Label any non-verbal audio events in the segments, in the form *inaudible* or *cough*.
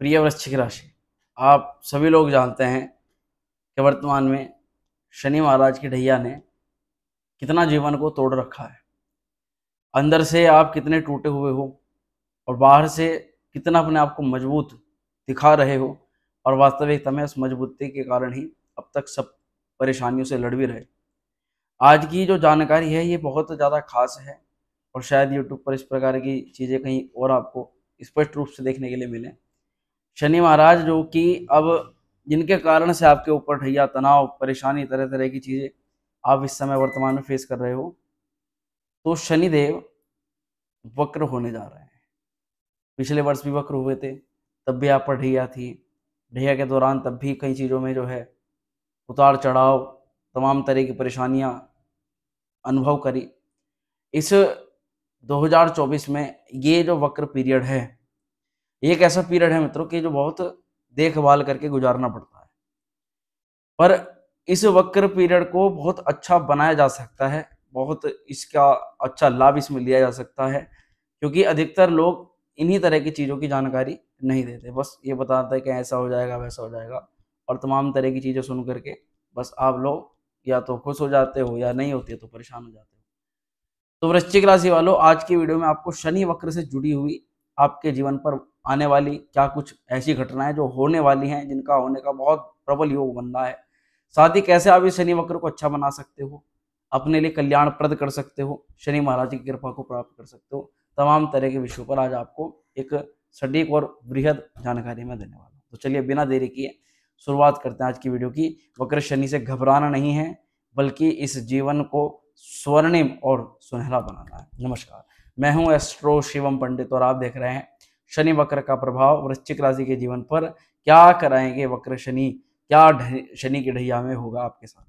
प्रिय वृश्चिक राशि आप सभी लोग जानते हैं कि वर्तमान में शनि महाराज की ढैया ने कितना जीवन को तोड़ रखा है अंदर से आप कितने टूटे हुए हो और बाहर से कितना अपने आप को मजबूत दिखा रहे हो और वास्तविकता में उस मजबूती के कारण ही अब तक सब परेशानियों से लड़ भी रहे आज की जो जानकारी है ये बहुत ज़्यादा खास है और शायद यूट्यूब पर इस प्रकार की चीज़ें कहीं और आपको स्पष्ट रूप से देखने के लिए मिलें शनि महाराज जो कि अब जिनके कारण से आपके ऊपर ठैया तनाव परेशानी तरह तरह की चीज़ें आप इस समय वर्तमान में फेस कर रहे हो तो शनिदेव वक्र होने जा रहे हैं पिछले वर्ष भी वक्र हुए थे तब भी आप पर ढैया थी ढैया के दौरान तब भी कई चीज़ों में जो है उतार चढ़ाव तमाम तरह की परेशानियां अनुभव करी इस 2024 में ये जो वक्र पीरियड है एक ऐसा पीरियड है मित्रों कि जो बहुत देखभाल करके गुजारना पड़ता है पर इस वक्र पीरियड को बहुत अच्छा बनाया जा सकता है बहुत इसका अच्छा लाभ इसमें लिया जा सकता है क्योंकि अधिकतर लोग इन्हीं तरह की चीज़ों की जानकारी नहीं देते बस ये बताते हैं कि ऐसा हो जाएगा वैसा हो जाएगा और तमाम तरह की चीज़ें सुन करके बस आप लोग या तो खुश हो जाते हो या नहीं होते तो परेशान हो जाते हो तो वृश्चिक राशि वालों आज की वीडियो में आपको शनि वक्र से जुड़ी हुई आपके जीवन पर आने वाली क्या कुछ ऐसी घटनाएं जो होने वाली हैं जिनका होने का बहुत प्रबल योग बन रहा है साथ ही कैसे आप इस शनि वक्र को अच्छा बना सकते हो अपने लिए कल्याणप्रद कर सकते हो शनि महाराज की कृपा को प्राप्त कर सकते हो तमाम तरह के विषयों पर आज आपको एक सटीक और वृहद जानकारी में देने वाला हूँ तो चलिए बिना देरी किए शुरुआत करते हैं आज की वीडियो की वक्र शनि से घबराना नहीं है बल्कि इस जीवन को स्वर्णिम और सुनहरा बनाना है नमस्कार मैं हूं एस्ट्रो शिवम पंडित और आप देख रहे हैं शनि वक्र का प्रभाव वृश्चिक राशि के जीवन पर क्या कराएंगे वक्र शनि क्या शनि की ढैया में होगा आपके साथ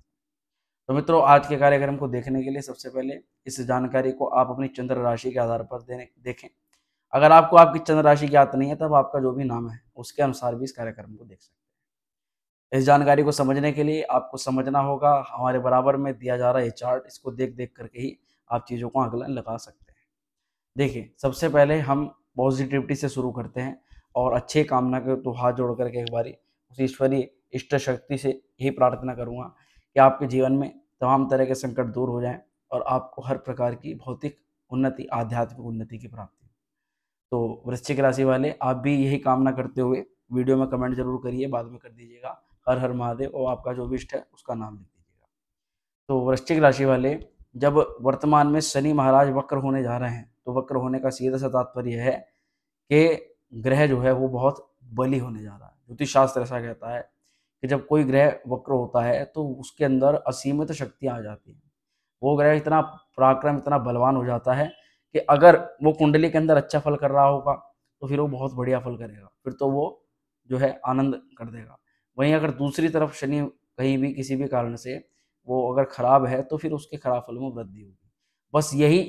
तो मित्रों आज के कार्यक्रम को देखने के लिए सबसे पहले इस जानकारी को आप अपनी चंद्र राशि के आधार पर देने देखें अगर आपको आपकी चंद्र राशि की याद नहीं है तब आपका जो भी नाम है उसके अनुसार भी इस कार्यक्रम को देख सकते हैं इस जानकारी को समझने के लिए आपको समझना होगा हमारे बराबर में दिया जा रहा है चार्ट इसको देख देख करके ही आप चीज़ों को आकलन लगा सकते हैं देखिए सबसे पहले हम पॉजिटिविटी से शुरू करते हैं और अच्छे कामना के तो हाथ जोड़ करके एक बारी उस ईश्वरीय इष्ट शक्ति से यही प्रार्थना करूँगा कि आपके जीवन में तमाम तरह के संकट दूर हो जाएं और आपको हर प्रकार की भौतिक उन्नति आध्यात्मिक उन्नति की प्राप्ति तो वृश्चिक राशि वाले आप भी यही कामना करते हुए वीडियो में कमेंट जरूर करिए बाद में कर दीजिएगा हर हर महादेव और आपका जो विष्ट है उसका नाम लिख दीजिएगा तो वृश्चिक राशि वाले जब वर्तमान में शनि महाराज वक्र होने जा रहे हैं तो वक्र होने का सीधा सा तात्पर्य है कि ग्रह जो है वो बहुत बली होने जा रहा है ज्योतिष शास्त्र ऐसा कहता है कि जब कोई ग्रह वक्र होता है तो उसके अंदर असीमित तो शक्तियाँ आ जाती हैं वो ग्रह इतना पराक्रम इतना बलवान हो जाता है कि अगर वो कुंडली के अंदर अच्छा फल कर रहा होगा तो फिर वो बहुत बढ़िया फल करेगा फिर तो वो जो है आनंद कर देगा वहीं अगर दूसरी तरफ शनि कहीं भी किसी भी कारण से वो अगर ख़राब है तो फिर उसके खराब फल में वृद्धि होगी बस यही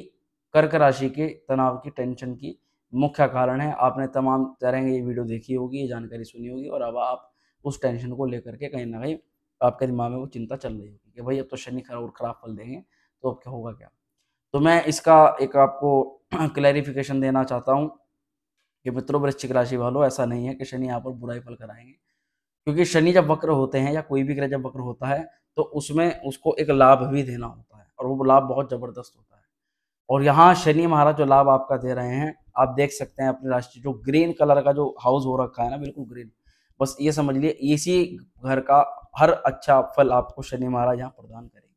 कर्क राशि के तनाव की टेंशन की मुख्य कारण है आपने तमाम तरह ये वीडियो देखी होगी ये जानकारी सुनी होगी और अब आप उस टेंशन को लेकर के कहीं ना कहीं आपके दिमाग में वो चिंता चल रही होगी कि भाई अब तो शनि खराब और ख़राब फल देंगे तो अब क्या होगा क्या तो मैं इसका एक आपको क्लैरिफिकेशन *clears throat* देना चाहता हूँ कि मित्रों वृश्चिक राशि वालों ऐसा नहीं है कि शनि यहाँ पर बुराई फल कराएंगे क्योंकि शनि जब वक्र होते हैं या कोई भी ग्रह जब वक्र होता है तो उसमें उसको एक लाभ भी देना होता है और वो लाभ बहुत ज़बरदस्त होता है और यहाँ शनि महाराज जो लाभ आपका दे रहे हैं आप देख सकते हैं अपनी राशि जो ग्रीन कलर का जो हाउस हो रखा है ना बिल्कुल ग्रीन बस ये समझ लिए इसी घर का हर अच्छा फल आपको शनि महाराज यहाँ प्रदान करेंगे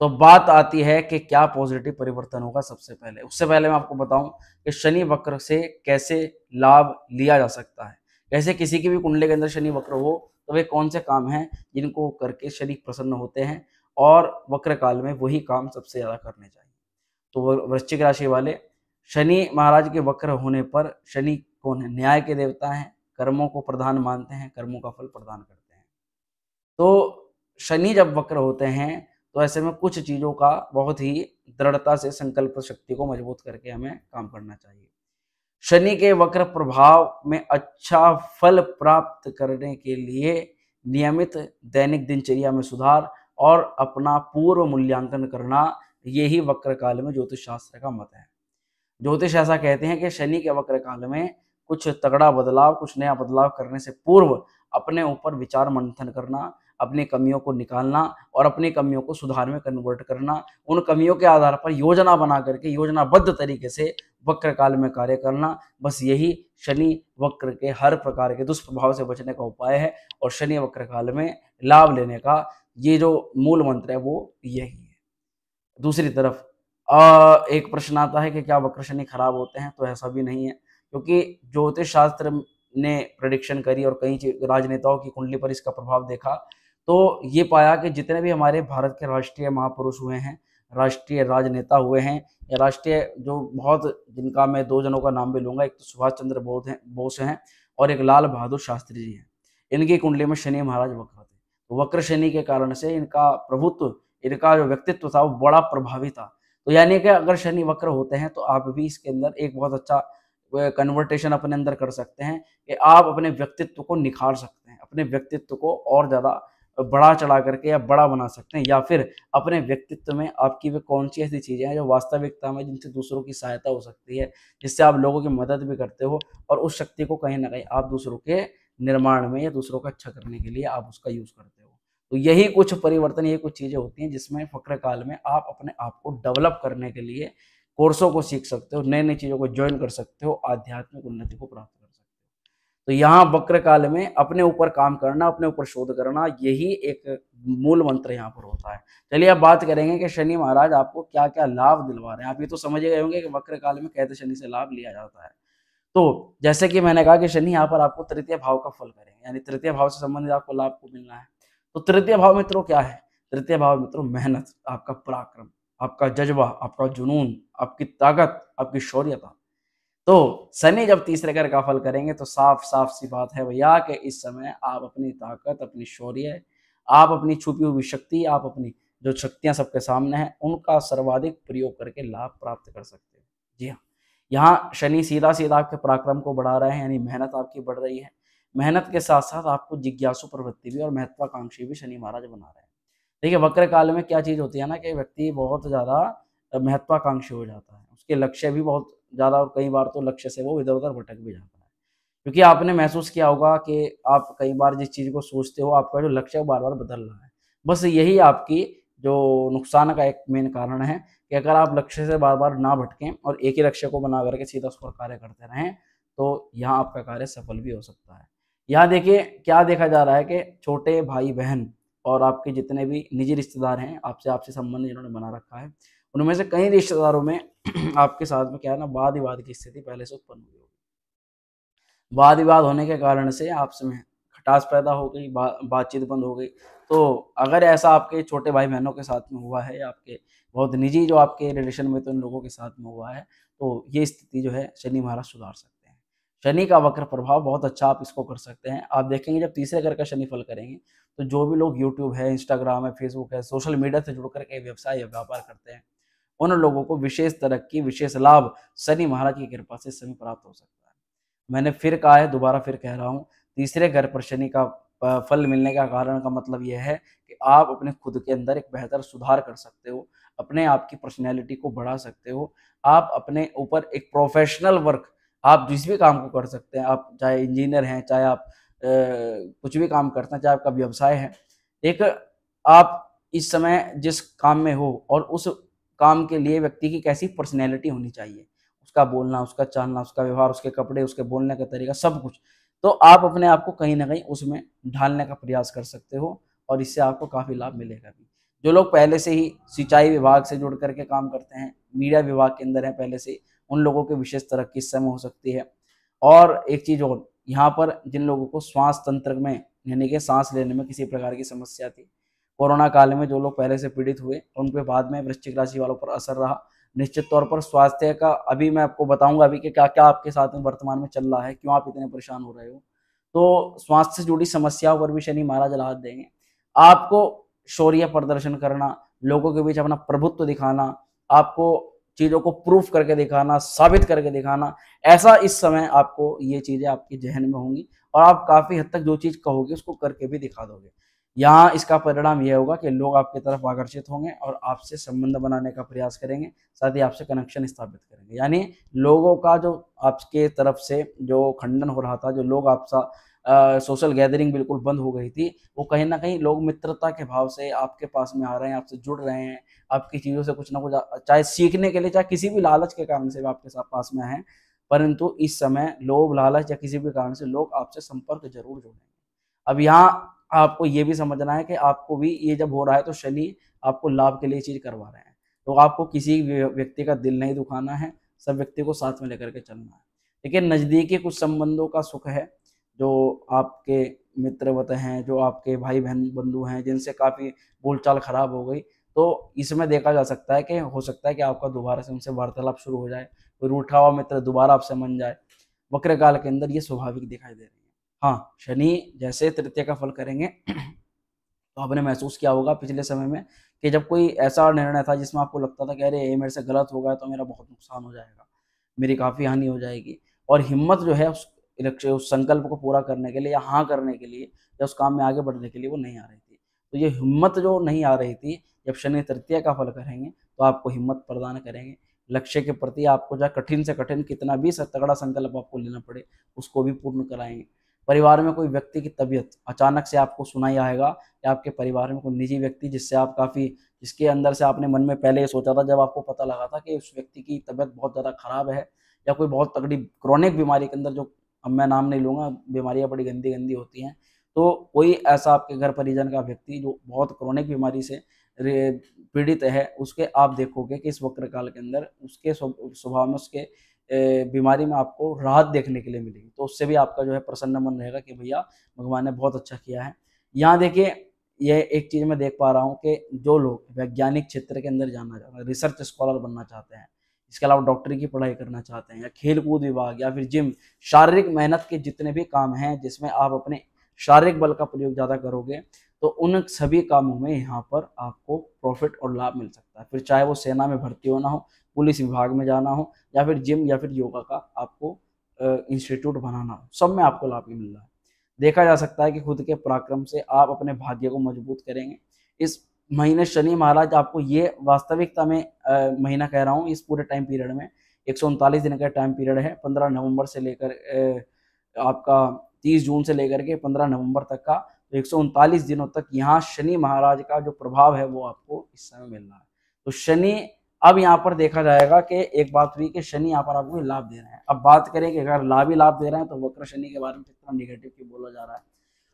तो बात आती है कि क्या पॉजिटिव परिवर्तन होगा सबसे पहले उससे पहले मैं आपको बताऊं कि शनि वक्र से कैसे लाभ लिया जा सकता है कैसे किसी की भी कुंडली के अंदर शनि वक्र हो तो वे कौन से काम हैं जिनको करके शरीर प्रसन्न होते हैं और वक्र काल में वही काम सबसे ज़्यादा करने चाहिए तो वृश्चिक राशि वाले शनि महाराज के वक्र होने पर शनि कौन है न्याय के देवता हैं कर्मों को प्रधान मानते हैं कर्मों का फल प्रदान करते हैं तो शनि जब वक्र होते हैं तो ऐसे में कुछ चीज़ों का बहुत ही दृढ़ता से संकल्प शक्ति को मजबूत करके हमें काम करना चाहिए शनि के वक्र प्रभाव में अच्छा फल प्राप्त करने के लिए नियमित दैनिक दिनचर्या में सुधार और अपना पूर्व मूल्यांकन करना यही वक्र काल में ज्योतिष शास्त्र का मत है ज्योतिष ऐसा कहते हैं कि शनि के वक्र काल में कुछ तगड़ा बदलाव कुछ नया बदलाव करने से पूर्व अपने ऊपर विचार मंथन करना अपनी कमियों को निकालना और अपनी कमियों को सुधार में कन्वर्ट करना उन कमियों के आधार पर योजना बना करके योजनाबद्ध तरीके से वक्र काल में कार्य करना बस यही शनि वक्र के हर प्रकार के दुष्प्रभाव से बचने का उपाय है और शनि वक्र काल में लाभ लेने का ये जो मूल मंत्र है वो यही है दूसरी तरफ आ, एक प्रश्न आता है कि क्या वक्र शनि खराब होते हैं तो ऐसा भी नहीं है क्योंकि ज्योतिष शास्त्र ने प्रडिक्शन करी और कई राजनेताओं की कुंडली पर इसका प्रभाव देखा तो ये पाया कि जितने भी हमारे भारत के राष्ट्रीय महापुरुष हुए हैं राष्ट्रीय राजनेता हुए हैं या राष्ट्रीय जो बहुत जिनका मैं दो जनों का नाम भी लूंगा एक तो सुभाष चंद्र बोध हैं बोस हैं और एक लाल बहादुर शास्त्री जी हैं इनकी कुंडली में शनि महाराज वक्र थे तो वक्र शनि के कारण से इनका प्रभुत्व इनका जो व्यक्तित्व था वो बड़ा प्रभावी था तो यानी कि अगर शनि वक्र होते हैं तो आप भी इसके अंदर एक बहुत अच्छा कन्वर्टेशन अपने अंदर कर सकते हैं कि आप अपने व्यक्तित्व को निखार सकते हैं अपने व्यक्तित्व को और ज़्यादा बड़ा चढ़ा करके या बड़ा बना सकते हैं या फिर अपने व्यक्तित्व में आपकी वे कौन सी ऐसी चीज़ें हैं जो वास्तविकता में जिनसे दूसरों की सहायता हो सकती है जिससे आप लोगों की मदद भी करते हो और उस शक्ति को कहीं ना कहीं आप दूसरों के निर्माण में या दूसरों का अच्छा करने के लिए आप उसका यूज़ करते हो तो यही कुछ परिवर्तन यही कुछ चीज़ें होती हैं जिसमें फ़क्र काल में आप अपने आप को डेवलप करने के लिए कोर्सों को सीख सकते हो नई नई चीज़ों को ज्वाइन कर सकते हो आध्यात्मिक उन्नति को प्राप्त तो यहाँ वक्र काल में अपने ऊपर काम करना अपने ऊपर शोध करना यही एक मूल मंत्र यहाँ पर होता है चलिए अब बात करेंगे कि शनि महाराज आपको क्या क्या लाभ दिलवा रहे हैं आप ये तो समझ गए होंगे कि वक्र काल में कैसे शनि से लाभ लिया जाता है तो जैसे कि मैंने कहा कि शनि यहाँ पर आपको तृतीय भाव का फल करेंगे यानी तृतीय भाव से संबंधित आपको लाभ को मिलना है तो तृतीय भाव मित्रों क्या है तृतीय भाव मित्रों मेहनत आपका पराक्रम आपका जज्बा आपका जुनून आपकी ताकत आपकी शौर्यता तो शनि जब तीसरे घर का फल करेंगे तो साफ साफ सी बात है भैया कि इस समय आप अपनी ताकत अपनी शौर्य आप अपनी छुपी हुई शक्ति आप अपनी जो शक्तियां सबके सामने हैं उनका सर्वाधिक प्रयोग करके लाभ प्राप्त कर सकते हैं जी हाँ यहाँ शनि सीधा सीधा आपके पराक्रम को बढ़ा रहे हैं यानी मेहनत आपकी बढ़ रही है मेहनत के साथ साथ आपको जिज्ञासु प्रवृत्ति भी और महत्वाकांक्षी भी शनि महाराज बना रहे हैं देखिए वक्र काल में क्या चीज़ होती है ना कि व्यक्ति बहुत ज़्यादा महत्वाकांक्षी हो जाता है उसके लक्ष्य भी बहुत ज़्यादा और कई बार तो लक्ष्य से वो इधर उधर भटक भी जाता है क्योंकि आपने महसूस किया होगा कि आप कई बार जिस चीज़ को सोचते हो आपका जो लक्ष्य बार बार बदल रहा है बस यही आपकी जो नुकसान का एक मेन कारण है कि अगर आप लक्ष्य से बार बार ना भटकें और एक ही लक्ष्य को बना करके सीधा उस पर कार्य करते रहें तो यहाँ आपका कार्य सफल भी हो सकता है यहाँ देखिए क्या देखा जा रहा है कि छोटे भाई बहन और आपके जितने भी निजी रिश्तेदार हैं आपसे आपसे संबंध इन्होंने बना रखा है उनमें से कई रिश्तेदारों में *clears throat* आपके साथ में क्या है ना वाद विवाद की स्थिति पहले से उत्पन्न हुई होगी वाद विवाद होने के कारण से आपस में खटास पैदा हो गई बा, बातचीत बंद हो गई तो अगर ऐसा आपके छोटे भाई बहनों के साथ में हुआ है या आपके बहुत निजी जो आपके रिलेशन में तो उन लोगों के साथ में हुआ है तो ये स्थिति जो है शनि महाराज सुधार सकते हैं शनि का वक्र प्रभाव बहुत अच्छा आप इसको कर सकते हैं आप देखेंगे जब तीसरे घर का शनि फल करेंगे तो जो भी लोग यूट्यूब है इंस्टाग्राम है फेसबुक है सोशल मीडिया से जुड़ करके व्यवसाय या व्यापार करते हैं उन लोगों को विशेष तरक्की विशेष लाभ शनि महाराज की कृपा से समय प्राप्त हो सकता है मैंने फिर कहा है दोबारा फिर कह रहा हूँ तीसरे घर पर शनि का फल मिलने का कारण का मतलब यह है कि आप अपने खुद के अंदर एक बेहतर सुधार कर सकते हो अपने आप की पर्सनैलिटी को बढ़ा सकते हो आप अपने ऊपर एक प्रोफेशनल वर्क आप जिस भी काम को कर सकते हैं आप चाहे इंजीनियर हैं चाहे आप ए, कुछ भी काम करते हैं चाहे आपका व्यवसाय है एक आप इस समय जिस काम में हो और उस काम के लिए व्यक्ति की कैसी पर्सनैलिटी होनी चाहिए उसका बोलना उसका चलना उसका व्यवहार उसके कपड़े उसके बोलने का तरीका सब कुछ तो आप अपने आप को कहीं ना कहीं उसमें ढालने का प्रयास कर सकते हो और इससे आपको काफ़ी लाभ मिलेगा भी जो लोग पहले से ही सिंचाई विभाग से जुड़ करके काम करते हैं मीडिया विभाग के अंदर हैं पहले से उन लोगों की विशेष तरक्की इस समय हो सकती है और एक चीज़ और यहाँ पर जिन लोगों को श्वास तंत्र में यानी कि सांस लेने में किसी प्रकार की समस्या थी कोरोना काल में जो लोग पहले से पीड़ित हुए उन पर बाद में वृश्चिक राशि वालों पर असर रहा निश्चित तौर पर स्वास्थ्य का अभी मैं आपको बताऊंगा अभी कि क्या क्या आपके साथ में वर्तमान में चल रहा है क्यों आप इतने परेशान हो रहे हो तो स्वास्थ्य से जुड़ी समस्याओं पर भी शनि महाराज राहत देंगे आपको शौर्य प्रदर्शन करना लोगों के बीच अपना प्रभुत्व दिखाना आपको चीज़ों को प्रूफ करके दिखाना साबित करके दिखाना ऐसा इस समय आपको ये चीज़ें आपके जहन में होंगी और आप काफ़ी हद तक जो चीज़ कहोगे उसको करके भी दिखा दोगे यहाँ इसका परिणाम यह होगा कि लोग आपकी तरफ आकर्षित होंगे और आपसे संबंध बनाने का प्रयास करेंगे साथ ही आपसे कनेक्शन स्थापित करेंगे यानी लोगों का जो आपके तरफ से जो खंडन हो रहा था जो लोग आपसा सोशल गैदरिंग बिल्कुल बंद हो गई थी वो कहीं ना कहीं लोग मित्रता के भाव से आपके पास में आ रहे हैं आपसे जुड़ रहे हैं आपकी चीज़ों से कुछ ना कुछ चाहे सीखने के लिए चाहे किसी भी लालच के कारण से भी आपके साथ पास में आए परंतु इस समय लोभ लालच या किसी भी कारण से लोग आपसे संपर्क जरूर जोड़ेंगे अब यहाँ आपको ये भी समझना है कि आपको भी ये जब हो रहा है तो शनि आपको लाभ के लिए चीज़ करवा रहे हैं तो आपको किसी व्यक्ति का दिल नहीं दुखाना है सब व्यक्ति को साथ में लेकर के चलना है लेकिन नज़दीकी कुछ संबंधों का सुख है जो आपके मित्र वत हैं जो आपके भाई बहन बंधु हैं जिनसे काफ़ी बोलचाल ख़राब हो गई तो इसमें देखा जा सकता है कि हो सकता है कि आपका दोबारा से उनसे वार्तालाप शुरू हो जाए कोई रूठा हुआ मित्र दोबारा आपसे मन जाए वक्र काल के अंदर ये स्वाभाविक दिखाई दे रही है हाँ शनि जैसे तृतीय का फल करेंगे *clears throat* तो आपने महसूस किया होगा पिछले समय में कि जब कोई ऐसा निर्णय था जिसमें आपको लगता था कि अरे ये मेरे से गलत हो गया तो मेरा बहुत नुकसान हो जाएगा मेरी काफ़ी हानि हो जाएगी और हिम्मत जो है उस उस संकल्प को पूरा करने के लिए या हाँ करने के लिए या उस काम में आगे बढ़ने के लिए वो नहीं आ रही थी तो ये हिम्मत जो नहीं आ रही थी जब शनि तृतीय का फल करेंगे तो आपको हिम्मत प्रदान करेंगे लक्ष्य के प्रति आपको चाहे कठिन से कठिन कितना भी तगड़ा संकल्प आपको लेना पड़े उसको भी पूर्ण कराएंगे परिवार में कोई व्यक्ति की तबीयत अचानक से आपको सुनाई आएगा या आपके परिवार में कोई निजी व्यक्ति जिससे आप काफ़ी जिसके अंदर से आपने मन में पहले ये सोचा था जब आपको पता लगा था कि उस व्यक्ति की तबीयत बहुत ज़्यादा खराब है या कोई बहुत तगड़ी क्रॉनिक बीमारी के अंदर जो अब मैं नाम नहीं लूँगा बीमारियाँ बड़ी गंदी गंदी होती हैं तो कोई ऐसा आपके घर परिजन का व्यक्ति जो बहुत क्रॉनिक बीमारी से पीड़ित है उसके आप देखोगे कि इस वक्र काल के अंदर उसके स्वभाव में उसके बीमारी में आपको राहत देखने के लिए मिलेगी तो उससे भी आपका जो है प्रसन्न मन रहेगा कि भैया भगवान ने बहुत अच्छा किया है यहाँ देखिए यह एक चीज़ मैं देख पा रहा हूँ कि जो लोग वैज्ञानिक क्षेत्र के अंदर जाना चाहते हैं रिसर्च स्कॉलर बनना चाहते हैं इसके अलावा डॉक्टरी की पढ़ाई करना चाहते हैं या खेल कूद विभाग या फिर जिम शारीरिक मेहनत के जितने भी काम हैं जिसमें आप अपने शारीरिक बल का प्रयोग ज़्यादा करोगे तो उन सभी कामों में यहाँ पर आपको प्रॉफिट और लाभ मिल सकता है फिर चाहे वो सेना में भर्ती होना हो पुलिस विभाग में जाना हो या फिर जिम या फिर योगा का आपको इंस्टीट्यूट बनाना हो सब में आपको लाभ मिल रहा है देखा जा सकता है कि खुद के पराक्रम से आप अपने भाग्य को मजबूत करेंगे इस महीने शनि महाराज आपको ये वास्तविकता में महीना कह रहा हूँ इस पूरे टाइम पीरियड में एक दिन का टाइम पीरियड है पंद्रह नवम्बर से लेकर आपका तीस जून से लेकर के पंद्रह नवंबर तक का तो एक दिनों तक यहाँ शनि महाराज का जो प्रभाव है वो आपको इस समय मिल रहा है तो शनि अब यहाँ पर देखा जाएगा कि एक बात हुई कि शनि यहाँ पर आपको लाभ दे रहे हैं अब बात करें कि अगर लाभ ही लाभ दे रहे हैं तो वक्र शनि के बारे में कितना निगेटिव क्यों बोला जा रहा है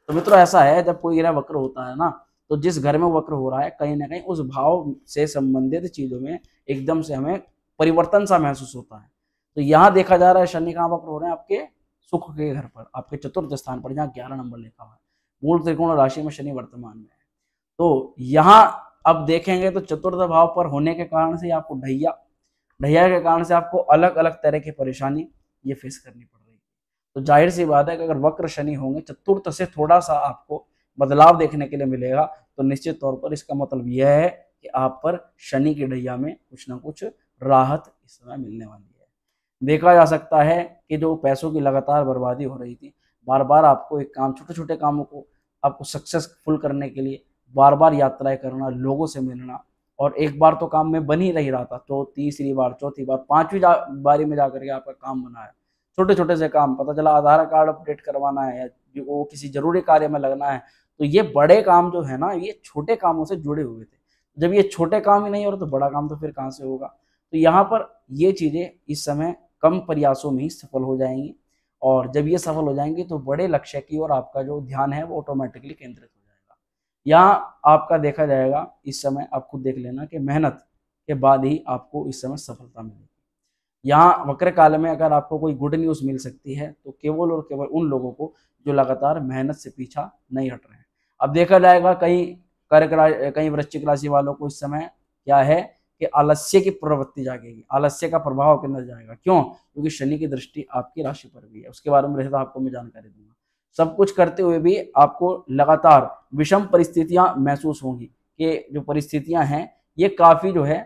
तो मित्रों ऐसा है जब कोई ग्रह वक्र होता है ना तो जिस घर में वक्र हो रहा है कहीं ना कहीं उस भाव से संबंधित चीजों में एकदम से हमें परिवर्तन सा महसूस होता है तो यहाँ देखा जा रहा है शनि कहाँ वक्र हो रहे हैं आपके सुख के घर पर आपके चतुर्थ स्थान पर जहाँ ग्यारह नंबर लिखा हुआ है मूल त्रिकोण राशि में शनि वर्तमान में है तो यहाँ अब देखेंगे तो चतुर्थ भाव पर होने के कारण से आपको ढैया ढैया के कारण से आपको अलग अलग तरह की परेशानी ये फेस करनी पड़ रही है तो जाहिर सी बात है कि अगर वक्र शनि होंगे चतुर्थ से थोड़ा सा आपको बदलाव देखने के लिए मिलेगा तो निश्चित तौर पर इसका मतलब यह है कि आप पर शनि की ढैया में कुछ ना कुछ राहत इस समय मिलने वाली है देखा जा सकता है कि जो पैसों की लगातार बर्बादी हो रही थी बार बार आपको एक काम छोटे छोटे कामों को आपको सक्सेसफुल करने के लिए बार बार यात्राएं करना लोगों से मिलना और एक बार तो काम में बन ही नहीं रहा था तो तीसरी बार चौथी बार पांचवी बारी में जाकर के आपका काम बनाया छोटे छोटे से काम पता चला आधार कार्ड अपडेट करवाना है या वो किसी जरूरी कार्य में लगना है तो ये बड़े काम जो है ना ये छोटे कामों से जुड़े हुए थे जब ये छोटे काम ही नहीं हो रहे तो बड़ा काम तो फिर कहाँ से होगा तो यहाँ पर ये चीज़ें इस समय कम प्रयासों में ही सफल हो जाएंगी और जब ये सफल हो जाएंगी तो बड़े लक्ष्य की और आपका जो ध्यान है वो ऑटोमेटिकली केंद्रित हो यहाँ आपका देखा जाएगा इस समय आप खुद देख लेना कि मेहनत के बाद ही आपको इस समय सफलता मिलेगी यहाँ वक्र काल में अगर आपको कोई गुड न्यूज़ मिल सकती है तो केवल और केवल उन लोगों को जो लगातार मेहनत से पीछा नहीं हट रहे हैं अब देखा जाएगा कहीं कर्क कहीं वृश्चिक राशि वालों को इस समय क्या है कि आलस्य की प्रवृत्ति जागेगी आलस्य का प्रभाव के अंदर जाएगा क्यों क्योंकि शनि की दृष्टि आपकी राशि पर भी है उसके बारे में रहता आपको मैं जानकारी दूंगा सब कुछ करते हुए भी आपको लगातार विषम परिस्थितियां महसूस होंगी ये जो परिस्थितियां हैं ये काफ़ी जो है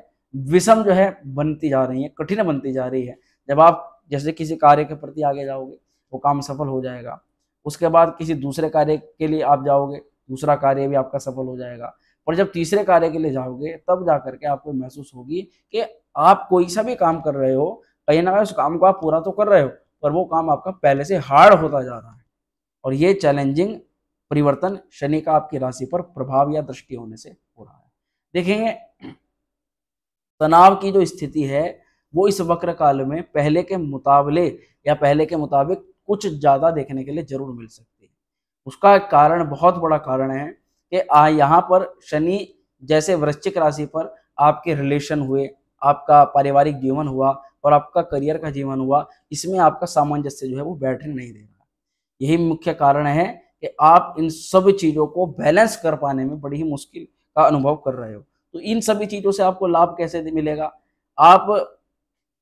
विषम जो है बनती जा रही है कठिन बनती जा रही है जब आप जैसे किसी कार्य के प्रति आगे जाओगे वो काम सफल हो जाएगा उसके बाद किसी दूसरे कार्य के लिए आप जाओगे दूसरा कार्य भी आपका सफल हो जाएगा और जब तीसरे कार्य के लिए जाओगे तब जा करके आपको महसूस होगी कि आप कोई सा भी काम कर रहे हो कहीं ना कहीं उस काम को आप पूरा तो कर रहे हो पर वो काम आपका पहले से हार्ड होता जा रहा है और ये चैलेंजिंग परिवर्तन शनि का आपकी राशि पर प्रभाव या दृष्टि होने से हो रहा है देखेंगे तनाव की जो स्थिति है वो इस वक्र काल में पहले के मुताबले या पहले के मुताबिक कुछ ज़्यादा देखने के लिए जरूर मिल सकती है उसका कारण बहुत बड़ा कारण है कि आ यहाँ पर शनि जैसे वृश्चिक राशि पर आपके रिलेशन हुए आपका पारिवारिक जीवन हुआ और आपका करियर का जीवन हुआ इसमें आपका सामंजस्य जो है वो बैठने नहीं दे रहा यही मुख्य कारण है कि आप इन सब चीज़ों को बैलेंस कर पाने में बड़ी ही मुश्किल का अनुभव कर रहे हो तो इन सभी चीज़ों से आपको लाभ कैसे मिलेगा आप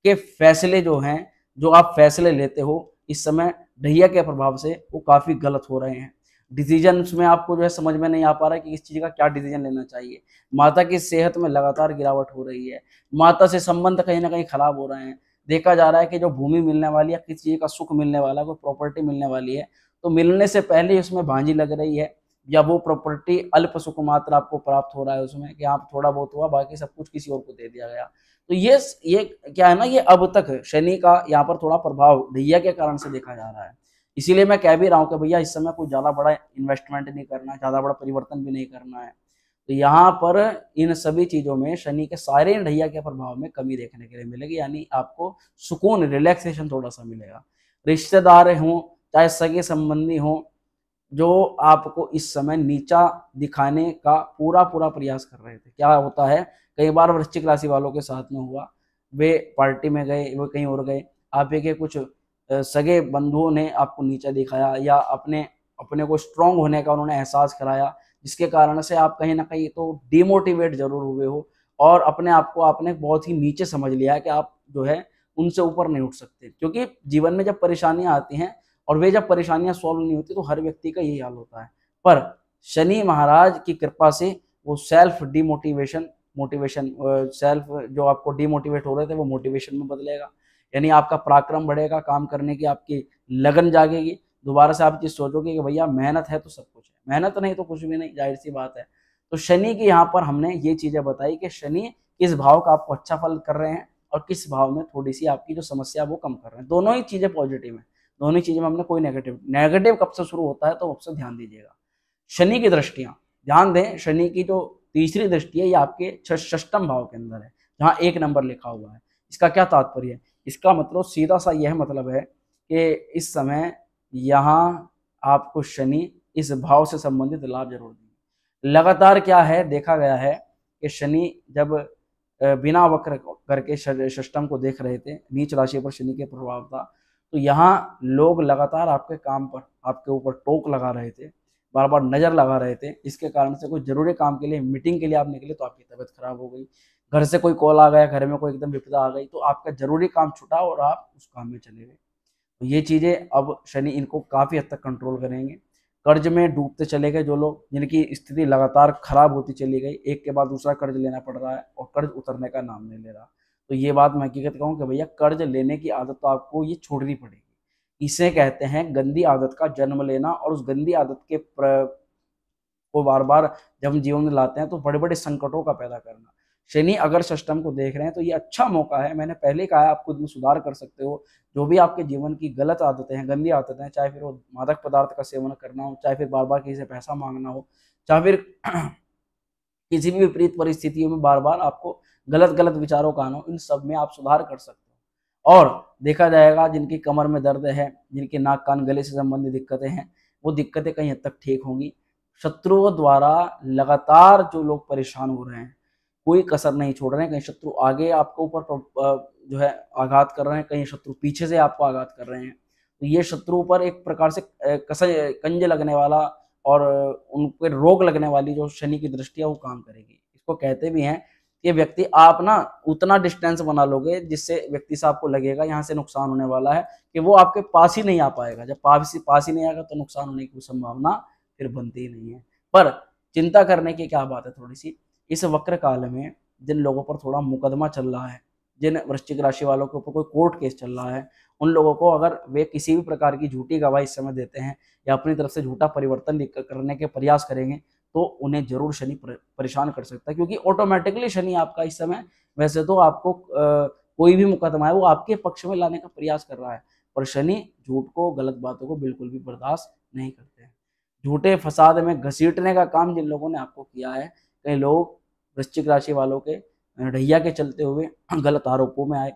के फैसले जो हैं जो आप फैसले लेते हो इस समय ढैया के प्रभाव से वो काफ़ी गलत हो रहे हैं डिसीजन में आपको जो है समझ में नहीं आ पा रहा है कि इस चीज़ का क्या डिसीजन लेना चाहिए माता की सेहत में लगातार गिरावट हो रही है माता से संबंध कहीं ना कहीं खराब हो रहे हैं देखा जा रहा है कि जो भूमि मिलने वाली है किसी चीज़ का सुख मिलने वाला कोई प्रॉपर्टी मिलने वाली है तो मिलने से पहले उसमें भांजी लग रही है या वो प्रॉपर्टी अल्प सुख मात्र आपको प्राप्त हो रहा है उसमें कि आप थोड़ा बहुत हुआ बाकी सब कुछ किसी और को दे दिया गया तो ये ये क्या है ना ये अब तक शनि का यहाँ पर थोड़ा प्रभाव ढैया के कारण से देखा जा रहा है इसीलिए मैं कह भी रहा हूँ कि भैया इस समय कोई ज़्यादा बड़ा इन्वेस्टमेंट नहीं करना है ज़्यादा बड़ा परिवर्तन भी नहीं करना है तो यहाँ पर इन सभी चीज़ों में शनि के सारे ढैया के प्रभाव में कमी देखने के लिए मिलेगी यानी आपको सुकून रिलैक्सेशन थोड़ा सा मिलेगा रिश्तेदार हों चाहे सगे संबंधी हों जो आपको इस समय नीचा दिखाने का पूरा पूरा प्रयास कर रहे थे क्या होता है कई बार वृश्चिक राशि वालों के साथ में हुआ वे पार्टी में गए वे कहीं और गए आप के कुछ सगे बंधुओं ने आपको नीचा दिखाया या अपने अपने को स्ट्रांग होने का उन्होंने एहसास कराया जिसके कारण से आप कहीं ना कहीं तो डिमोटिवेट जरूर हुए हो और अपने आप को आपने बहुत ही नीचे समझ लिया है कि आप जो है उनसे ऊपर नहीं उठ सकते क्योंकि जीवन में जब परेशानियां आती हैं और वे जब परेशानियां सॉल्व नहीं होती तो हर व्यक्ति का यही हाल होता है पर शनि महाराज की कृपा से वो सेल्फ डिमोटिवेशन मोटिवेशन सेल्फ जो आपको डिमोटिवेट हो रहे थे वो मोटिवेशन में बदलेगा यानी आपका पराक्रम बढ़ेगा काम करने की आपकी लगन जागेगी दोबारा से आप चीज़ सोचोगे कि भैया मेहनत है तो सब कुछ है मेहनत नहीं तो कुछ भी नहीं जाहिर सी बात है तो शनि की यहाँ पर हमने ये चीज़ें बताई कि शनि किस भाव का आपको अच्छा फल कर रहे हैं और किस भाव में थोड़ी सी आपकी जो समस्या वो कम कर रहे हैं दोनों ही चीज़ें पॉजिटिव हैं दोनों ही चीज़ें में हमने कोई नेगेटिव नेगेटिव कब से शुरू होता है तो उससे ध्यान दीजिएगा शनि की दृष्टियाँ ध्यान दें शनि की जो तीसरी दृष्टि है ये आपके छष्टम भाव के अंदर है जहाँ एक नंबर लिखा हुआ है इसका क्या तात्पर्य है इसका मतलब सीधा सा यह मतलब है कि इस समय यहाँ आपको शनि इस भाव से संबंधित लाभ जरूर देंगे लगातार क्या है देखा गया है कि शनि जब बिना वक्र करके सिस्टम को देख रहे थे नीच राशि पर शनि के प्रभाव था तो यहाँ लोग लगातार आपके काम पर आपके ऊपर टोक लगा रहे थे बार बार नज़र लगा रहे थे इसके कारण से कोई ज़रूरी काम के लिए मीटिंग के लिए आप निकले तो आपकी तबीयत खराब हो गई घर से कोई कॉल आ गया घर में कोई एकदम विपदा आ गई तो आपका ज़रूरी काम छुटा और आप उस काम में चले गए तो ये चीज़ें अब शनि इनको काफ़ी हद तक कंट्रोल करेंगे कर्ज में डूबते चले गए जो लोग जिनकी स्थिति लगातार खराब होती चली गई एक के बाद दूसरा कर्ज लेना पड़ रहा है और कर्ज उतरने का नाम नहीं ले रहा तो ये बात मैं हकीकत कहूँ कि भैया कर्ज लेने की आदत तो आपको ये छोड़नी पड़ेगी इसे कहते हैं गंदी आदत का जन्म लेना और उस गंदी आदत के प्र... को बार बार जब हम जीवन में लाते हैं तो बड़े बड़े संकटों का पैदा करना शनि अगर सिस्टम को देख रहे हैं तो ये अच्छा मौका है मैंने पहले कहा है आप खुद में सुधार कर सकते हो जो भी आपके जीवन की गलत आदतें हैं गंदी आदतें हैं चाहे फिर वो मादक पदार्थ का सेवन करना हो चाहे फिर बार बार किसी से पैसा मांगना हो चाहे फिर *clears throat* किसी भी विपरीत परिस्थितियों में बार बार आपको गलत गलत विचारों का आना इन सब में आप सुधार कर सकते हो और देखा जाएगा जिनकी कमर में दर्द है जिनके नाक कान गले से संबंधित दिक्कतें हैं वो दिक्कतें कहीं हद तक ठीक होंगी शत्रुओं द्वारा लगातार जो लोग परेशान हो रहे हैं कोई कसर नहीं छोड़ रहे हैं कहीं शत्रु आगे आपके ऊपर जो है आघात कर रहे हैं कहीं शत्रु पीछे से आपको आघात कर रहे हैं तो ये शत्रु पर एक प्रकार से कसर कंज लगने वाला और उन पर रोग लगने वाली जो शनि की दृष्टि है वो काम करेगी इसको कहते भी हैं कि व्यक्ति आप ना उतना डिस्टेंस बना लोगे जिससे व्यक्ति से आपको लगेगा यहाँ से नुकसान होने वाला है कि वो आपके पास ही नहीं आ पाएगा जब पास पास ही नहीं आएगा तो नुकसान होने की संभावना फिर बनती ही नहीं है पर चिंता करने की क्या बात है थोड़ी सी इस वक्र काल में जिन लोगों पर थोड़ा मुकदमा चल रहा है जिन वृश्चिक राशि वालों के ऊपर कोई कोर्ट केस चल रहा है उन लोगों को अगर वे किसी भी प्रकार की झूठी गवाही इस समय देते हैं या अपनी तरफ से झूठा परिवर्तन करने के प्रयास करेंगे तो उन्हें जरूर शनि परेशान कर सकता है क्योंकि ऑटोमेटिकली शनि आपका इस समय वैसे तो आपको कोई भी मुकदमा है वो आपके पक्ष में लाने का प्रयास कर रहा है पर शनि झूठ को गलत बातों को बिल्कुल भी बर्दाश्त नहीं करते हैं झूठे फसाद में घसीटने का काम जिन लोगों ने आपको किया है कई लोग वृश्चिक राशि वालों के रैया के चलते हुए गलत आरोपों में आए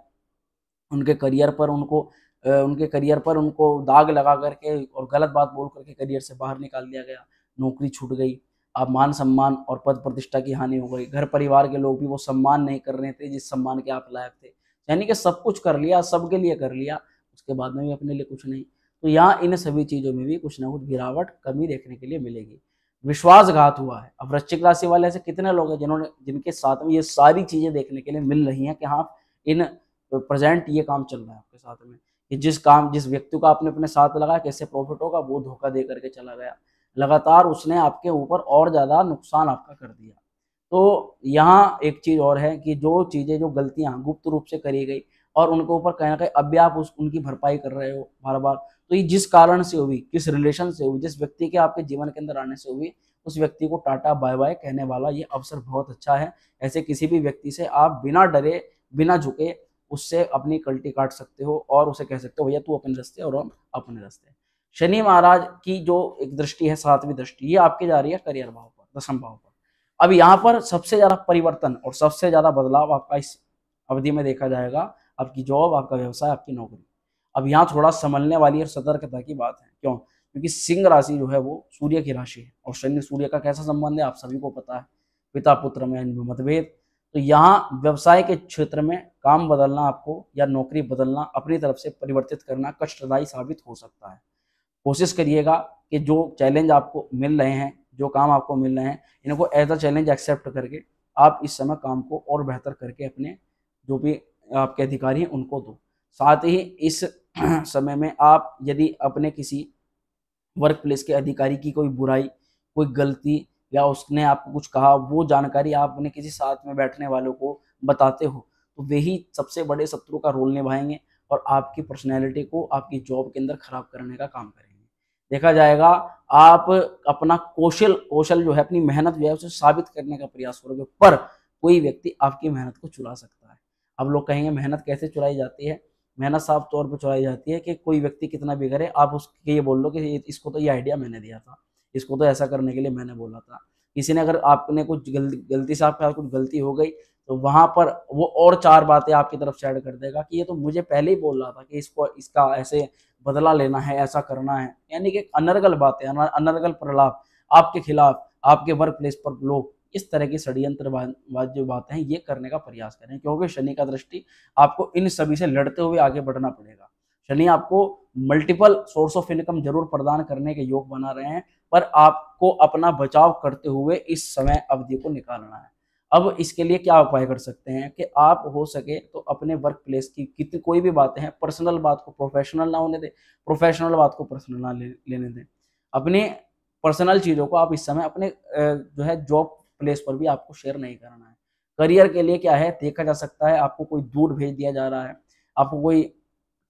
उनके करियर पर उनको उनके करियर पर उनको दाग लगा करके और गलत बात बोल करके करियर से बाहर निकाल दिया गया नौकरी छूट गई आप मान सम्मान और पद प्रतिष्ठा की हानि हो गई घर परिवार के लोग भी वो सम्मान नहीं कर रहे थे जिस सम्मान के आप लायक थे यानी कि सब कुछ कर लिया सबके लिए कर लिया उसके बाद में भी अपने लिए कुछ नहीं तो यहाँ इन सभी चीज़ों में भी कुछ ना कुछ गिरावट कमी देखने के लिए मिलेगी विश्वासघात हुआ है अब वृश्चिक राशि वाले ऐसे कितने लोग हैं जिन्होंने जिनके साथ में ये सारी चीजें देखने के लिए मिल रही हैं कि हाँ इन प्रेजेंट ये काम चल रहा है आपके साथ में कि जिस काम जिस व्यक्ति को आपने अपने साथ लगाया कैसे प्रॉफिट होगा वो धोखा दे करके चला गया लगातार उसने आपके ऊपर और ज़्यादा नुकसान आपका कर दिया तो यहाँ एक चीज़ और है कि जो चीज़ें जो गलतियां गुप्त रूप से करी गई और उनके ऊपर कहीं ना कहीं अब भी आप उस उनकी भरपाई कर रहे हो बार बार तो ये जिस कारण से हुई किस रिलेशन से हुई जिस व्यक्ति के आपके जीवन के अंदर आने से हुई उस व्यक्ति को टाटा बाय बाय कहने वाला ये अवसर बहुत अच्छा है ऐसे किसी भी व्यक्ति से आप बिना डरे बिना झुके उससे अपनी कल्टी काट सकते हो और उसे कह सकते हो भैया तू अपने रस्ते और हम अपने रस्ते शनि महाराज की जो एक दृष्टि है सातवीं दृष्टि ये आपके जा रही है करियर भाव पर दसम भाव पर अब यहाँ पर सबसे ज्यादा परिवर्तन और सबसे ज्यादा बदलाव आपका इस अवधि में देखा जाएगा आपकी जॉब आपका व्यवसाय आपकी नौकरी अब यहाँ थोड़ा संभलने वाली और सतर्कता की बात है क्यों क्योंकि सिंह राशि जो है वो सूर्य की राशि है और शनि सूर्य का कैसा संबंध है आप सभी को पता है पिता पुत्र में इनमें मतभेद तो यहाँ व्यवसाय के क्षेत्र में काम बदलना आपको या नौकरी बदलना अपनी तरफ से परिवर्तित करना कष्टदायी साबित हो सकता है कोशिश करिएगा कि जो चैलेंज आपको मिल रहे हैं जो काम आपको मिल रहे हैं इनको एज अ चैलेंज एक्सेप्ट करके आप इस समय काम को और बेहतर करके अपने जो भी आपके अधिकारी हैं उनको दो साथ ही इस *clears throat* समय में आप यदि अपने किसी वर्क प्लेस के अधिकारी की कोई बुराई कोई गलती या उसने आपको कुछ कहा वो जानकारी आप अपने किसी साथ में बैठने वालों को बताते हो तो वही सबसे बड़े शत्रु का रोल निभाएंगे और आपकी पर्सनैलिटी को आपकी जॉब के अंदर खराब करने का काम करेंगे देखा जाएगा आप अपना कौशल कौशल जो है अपनी मेहनत जो है उसे साबित करने का प्रयास करोगे पर कोई व्यक्ति आपकी मेहनत को चुरा सकता है अब लोग कहेंगे मेहनत कैसे चुराई जाती है मेहनत साफ तौर पर चुराई जाती है कि कोई व्यक्ति कितना भी करे आप उसके ये बोल लो कि इसको तो ये आइडिया मैंने दिया था इसको तो ऐसा करने के लिए मैंने बोला था किसी ने अगर आपने कुछ गलती गलती से आपके कुछ गलती हो गई तो वहाँ पर वो और चार बातें आपकी तरफ से ऐड कर देगा कि ये तो मुझे पहले ही बोल रहा था कि इसको इसका ऐसे बदला लेना है ऐसा करना है यानी कि अनर्गल बातें अनर्गल प्रलाप आपके खिलाफ आपके वर्क प्लेस पर लोग इस तरह की षड्यंत्रवाद जो बातें हैं ये करने का प्रयास करें क्योंकि शनि का दृष्टि आपको इन सभी से लड़ते हुए आगे बढ़ना पड़ेगा शनि आपको मल्टीपल सोर्स ऑफ इनकम जरूर प्रदान करने के योग बना रहे हैं पर आपको अपना बचाव करते हुए इस समय अवधि को निकालना है अब इसके लिए क्या उपाय कर सकते हैं कि आप हो सके तो अपने वर्क प्लेस की कितनी कोई भी बातें हैं पर्सनल बात को प्रोफेशनल ना होने दें प्रोफेशनल बात को पर्सनल ना ले, लेने दें अपने पर्सनल चीज़ों को आप इस समय अपने जो है जॉब प्लेस पर भी आपको शेयर नहीं करना है करियर के लिए क्या है देखा जा सकता है आपको कोई दूर भेज दिया जा रहा है आपको कोई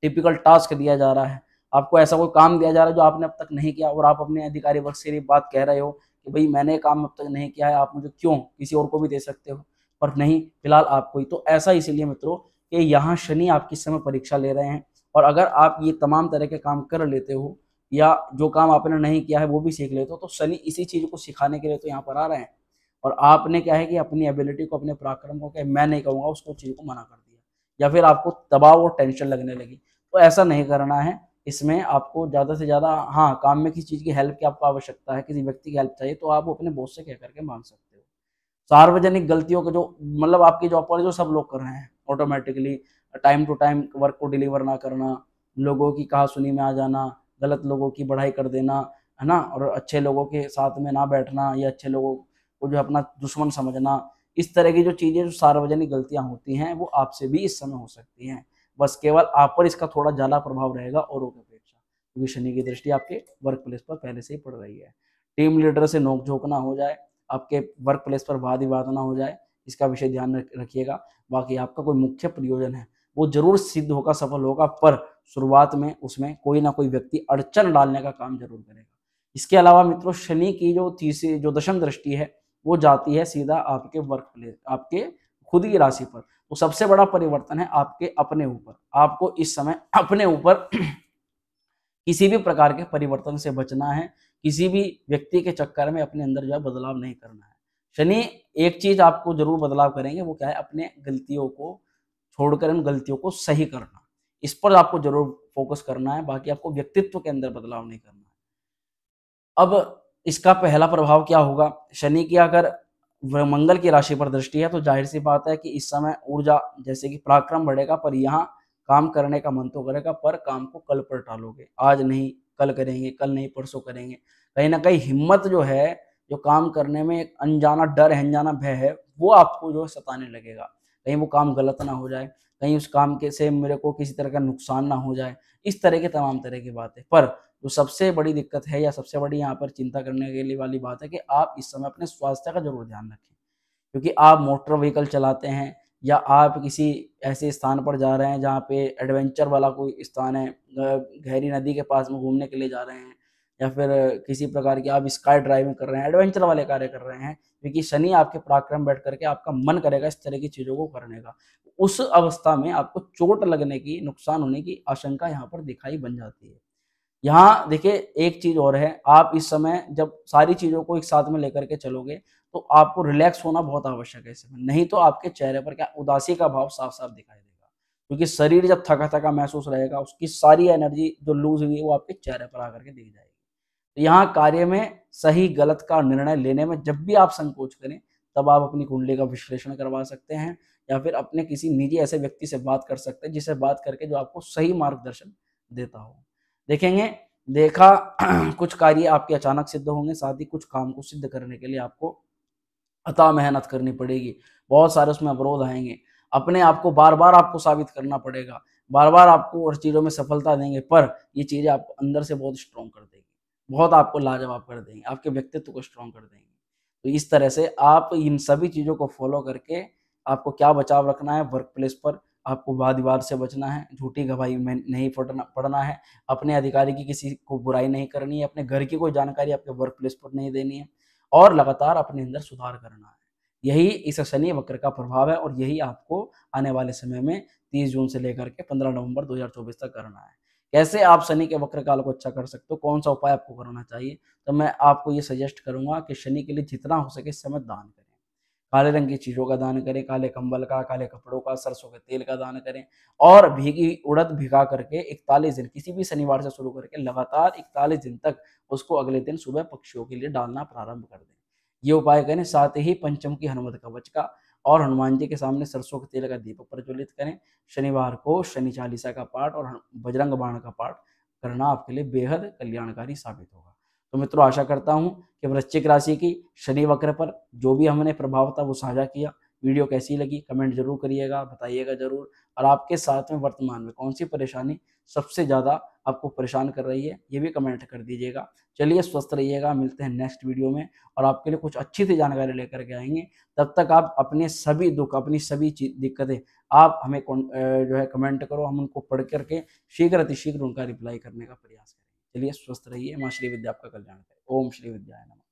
टिपिकल टास्क दिया जा रहा है आपको ऐसा कोई काम दिया जा रहा है जो आपने अब तक नहीं किया और आप अपने अधिकारी वर्ग से बात कह रहे हो कि भाई मैंने काम अब तक नहीं किया है आप मुझे क्यों किसी और को भी दे सकते हो पर नहीं फिलहाल आपको ही तो ऐसा इसीलिए मित्रों कि यहाँ शनि आपकी समय परीक्षा ले रहे हैं और अगर आप ये तमाम तरह के काम कर लेते हो या जो काम आपने नहीं किया है वो भी सीख लेते हो तो शनि इसी चीज़ को सिखाने के लिए तो यहाँ पर आ रहे हैं और आपने क्या है कि अपनी एबिलिटी को अपने पराक्रम को क्या मैं नहीं कहूँगा उसको चीज़ को मना कर दिया या फिर आपको दबाव और टेंशन लगने लगी तो ऐसा नहीं करना है इसमें आपको ज़्यादा से ज़्यादा हाँ काम में किसी चीज़ की हेल्प की आपको आवश्यकता है किसी व्यक्ति की हेल्प चाहिए तो आप अपने बोस से कह करके मांग सकते हो सार्वजनिक गलतियों के जो मतलब आपकी जॉब पर जो सब लोग कर रहे हैं automatically time to time work को डिलीवर ना करना लोगों की कहा सुनी में आ जाना गलत लोगों की बढ़ाई कर देना है ना और अच्छे लोगों के साथ में ना बैठना या अच्छे लोगों को जो अपना दुश्मन समझना इस तरह की जो चीज़ें जो सार्वजनिक गलतियां होती हैं वो आपसे भी इस समय हो सकती हैं बस केवल आप पर इसका थोड़ा ज़्यादा प्रभाव रहेगा और की अपेक्षा क्योंकि शनि की दृष्टि आपके वर्क प्लेस पर पहले से ही पड़ रही है टीम लीडर से नोक झोंक ना हो जाए आपके वर्क प्लेस पर वाद विवाद ना हो जाए इसका विषय ध्यान रखिएगा बाकी आपका कोई मुख्य प्रयोजन है वो जरूर सिद्ध होगा सफल होगा पर शुरुआत में उसमें कोई ना कोई व्यक्ति अड़चन डालने का काम जरूर करेगा इसके अलावा मित्रों शनि की जो तीसरी जो दशम दृष्टि है वो जाती है सीधा आपके वर्क प्लेस आपके खुद की राशि पर तो सबसे बड़ा परिवर्तन है आपके अपने ऊपर आपको इस समय अपने ऊपर *clears throat* किसी भी प्रकार के परिवर्तन से बचना है किसी भी व्यक्ति के चक्कर में अपने अंदर जो है बदलाव नहीं करना है शनि एक चीज आपको जरूर बदलाव करेंगे वो क्या है अपने गलतियों को छोड़कर उन गलतियों को सही करना इस पर आपको जरूर फोकस करना है बाकी आपको व्यक्तित्व के अंदर बदलाव नहीं करना है अब इसका पहला प्रभाव क्या होगा शनि की अगर मंगल की राशि पर दृष्टि है तो जाहिर सी बात है कि इस समय ऊर्जा जैसे कि पराक्रम बढ़ेगा पर यहाँ काम करने का मन तो करेगा पर काम को कल पर टालोगे आज नहीं कल करेंगे कल नहीं परसों करेंगे कहीं ना कहीं हिम्मत जो है जो काम करने में एक अनजाना डर है अनजाना भय है वो आपको जो सताने लगेगा कहीं वो काम गलत ना हो जाए कहीं उस काम के से मेरे को किसी तरह का नुकसान ना हो जाए इस तरह के तमाम तरह की बातें पर तो सबसे बड़ी दिक्कत है या सबसे बड़ी यहाँ पर चिंता करने के लिए वाली बात है कि आप इस समय अपने स्वास्थ्य का जरूर ध्यान रखें क्योंकि आप मोटर व्हीकल चलाते हैं या आप किसी ऐसे स्थान पर जा रहे हैं जहाँ पे एडवेंचर वाला कोई स्थान है गहरी नदी के पास में घूमने के लिए जा रहे हैं या फिर किसी प्रकार की आप स्काई ड्राइविंग कर रहे हैं एडवेंचर वाले कार्य कर रहे हैं क्योंकि शनि आपके पराक्रम बैठ करके आपका मन करेगा इस तरह की चीज़ों को करने का उस अवस्था में आपको चोट लगने की नुकसान होने की आशंका यहाँ पर दिखाई बन जाती है यहाँ देखिए एक चीज और है आप इस समय जब सारी चीजों को एक साथ में लेकर के चलोगे तो आपको रिलैक्स होना बहुत आवश्यक है इस समय नहीं तो आपके चेहरे पर क्या उदासी का भाव साफ साफ दिखाई देगा क्योंकि शरीर जब थका थका महसूस रहेगा उसकी सारी एनर्जी जो लूज हुई है वो आपके चेहरे पर आकर के दिख जाएगी तो यहाँ कार्य में सही गलत का निर्णय लेने में जब भी आप संकोच करें तब आप अपनी कुंडली का विश्लेषण करवा सकते हैं या फिर अपने किसी निजी ऐसे व्यक्ति से बात कर सकते हैं जिसे बात करके जो आपको सही मार्गदर्शन देता हो देखेंगे देखा *clears throat* कुछ कार्य आपके अचानक सिद्ध होंगे साथ ही कुछ काम को सिद्ध करने के लिए आपको अता मेहनत करनी पड़ेगी बहुत सारे उसमें अवरोध आएंगे अपने आप को बार बार आपको साबित करना पड़ेगा बार बार आपको और चीज़ों में सफलता देंगे पर ये चीज़ें आपको अंदर से बहुत स्ट्रॉन्ग कर देंगी बहुत आपको लाजवाब कर देंगे आपके व्यक्तित्व को स्ट्रांग कर देंगे तो इस तरह से आप इन सभी चीज़ों को फॉलो करके आपको क्या बचाव रखना है वर्क प्लेस पर आपको वाद विवाद से बचना है झूठी गवाही में नहीं पढ़ना पढ़ना है अपने अधिकारी की किसी को बुराई नहीं करनी है अपने घर की कोई जानकारी आपके वर्क प्लेस पर नहीं देनी है और लगातार अपने अंदर सुधार करना है यही इस शनि वक्र का प्रभाव है और यही आपको आने वाले समय में तीस जून से लेकर के पंद्रह नवंबर दो तक करना है कैसे आप शनि के वक्र काल को अच्छा कर सकते हो कौन सा उपाय आपको करना चाहिए तो मैं आपको ये सजेस्ट करूंगा कि शनि के लिए जितना हो सके समय दान करें काले रंग की चीज़ों का दान करें काले कंबल का काले कपड़ों का सरसों के तेल का दान करें और भीगी उड़द भिगा करके इकतालीस दिन किसी भी शनिवार से शुरू करके लगातार इकतालीस दिन तक उसको अगले दिन सुबह पक्षियों के लिए डालना प्रारंभ कर दें ये उपाय करें साथ ही पंचम की हनुमत कवच का और हनुमान जी के सामने सरसों के तेल का दीपक प्रज्वलित करें शनिवार को शनि चालीसा का पाठ और बजरंग बाण का पाठ करना आपके लिए बेहद कल्याणकारी साबित होगा तो मित्रों आशा करता हूँ कि वृश्चिक राशि की शनि वक्र पर जो भी हमने प्रभाव था वो साझा किया वीडियो कैसी लगी कमेंट जरूर करिएगा बताइएगा जरूर और आपके साथ में वर्तमान में कौन सी परेशानी सबसे ज़्यादा आपको परेशान कर रही है ये भी कमेंट कर दीजिएगा चलिए स्वस्थ रहिएगा मिलते हैं नेक्स्ट वीडियो में और आपके लिए कुछ अच्छी सी जानकारी लेकर के आएंगे तब तक आप अपने सभी दुख अपनी सभी दिक्कतें आप हमें जो है कमेंट करो हम उनको पढ़ करके शीघ्र अतिशीघ्र उनका रिप्लाई करने का प्रयास चलिए स्वस्थ रहिए माँ श्री विद्या आपका कल्याण करें ओम श्री विद्या नमः